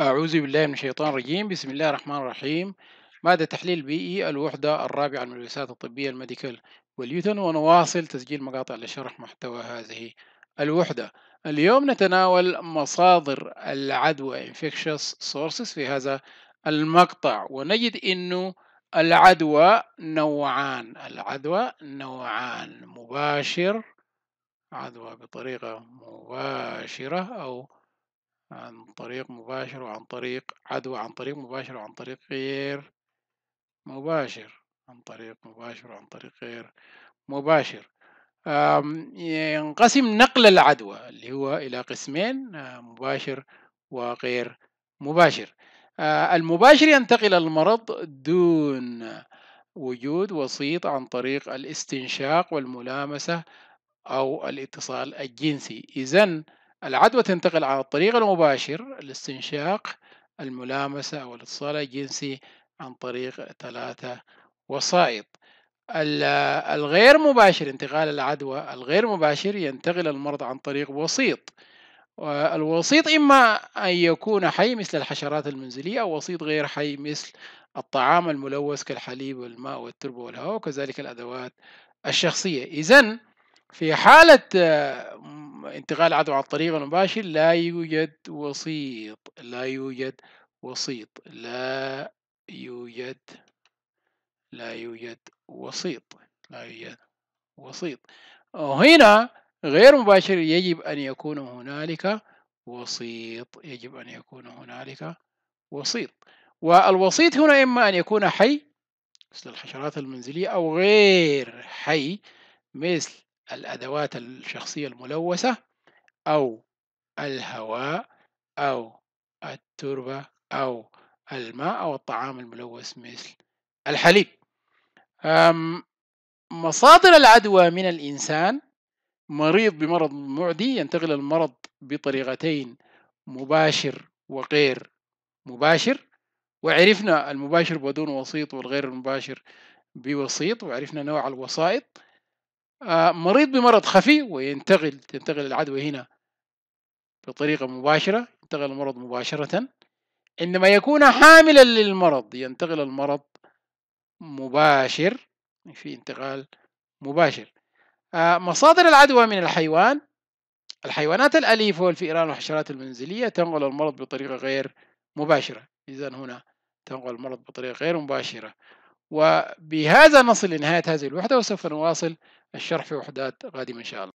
أعوذ بالله من الشيطان الرجيم بسم الله الرحمن الرحيم مادة تحليل بيئي الوحدة الرابعة من الجلسات الطبية الميديكال واليوتن ونواصل تسجيل مقاطع لشرح محتوى هذه الوحدة اليوم نتناول مصادر العدوى infectious sources في هذا المقطع ونجد أنه العدوى نوعان العدوى نوعان مباشر عدوى بطريقة مباشرة أو عن طريق مباشر وعن طريق عدوى عن طريق مباشر وعن طريق غير مباشر عن طريق مباشر وعن طريق غير مباشر ينقسم نقل العدوى اللي هو إلى قسمين مباشر وغير مباشر المباشر ينتقل المرض دون وجود وسيط عن طريق الاستنشاق والملامسة أو الاتصال الجنسي إذن العدوى تنتقل على الطريق المباشر الاستنشاق الملامسة أو الاتصال الجنسي عن طريق ثلاثة وسائط الغير مباشر انتقال العدوى الغير مباشر ينتقل المرض عن طريق وسيط الوسيط إما أن يكون حي مثل الحشرات المنزلية أو وسيط غير حي مثل الطعام الملوث كالحليب والماء والتربة والهواء وكذلك الأدوات الشخصية إذا في حالة انتقال العدوى على الطريق المباشر لا يوجد وسيط لا يوجد وسيط لا يوجد لا يوجد وسيط لا يوجد وسيط وهنا غير مباشر يجب أن يكون هنالك وسيط يجب أن يكون هنالك وسيط والوسيط هنا إما أن يكون حي مثل الحشرات المنزلية أو غير حي مثل الأدوات الشخصية الملوثة أو الهواء أو التربة أو الماء أو الطعام الملوث مثل الحليب مصادر العدوى من الإنسان مريض بمرض معدي ينتقل المرض بطريقتين مباشر وغير مباشر وعرفنا المباشر بدون وسيط والغير المباشر بوسيط وعرفنا نوع الوسائط آه، مريض بمرض خفي وينتقل تنتقل العدوى هنا بطريقة مباشرة ينتقل المرض مباشرة عندما يكون حاملا للمرض ينتقل المرض مباشر في انتقال مباشر آه، مصادر العدوى من الحيوان الحيوانات الأليفة والفئران والحشرات المنزلية تنقل المرض بطريقة غير مباشرة إذا هنا تنقل المرض بطريقة غير مباشرة وبهذا نصل لنهاية هذه الوحدة وسوف نواصل الشرح في وحدات قادمة إن شاء الله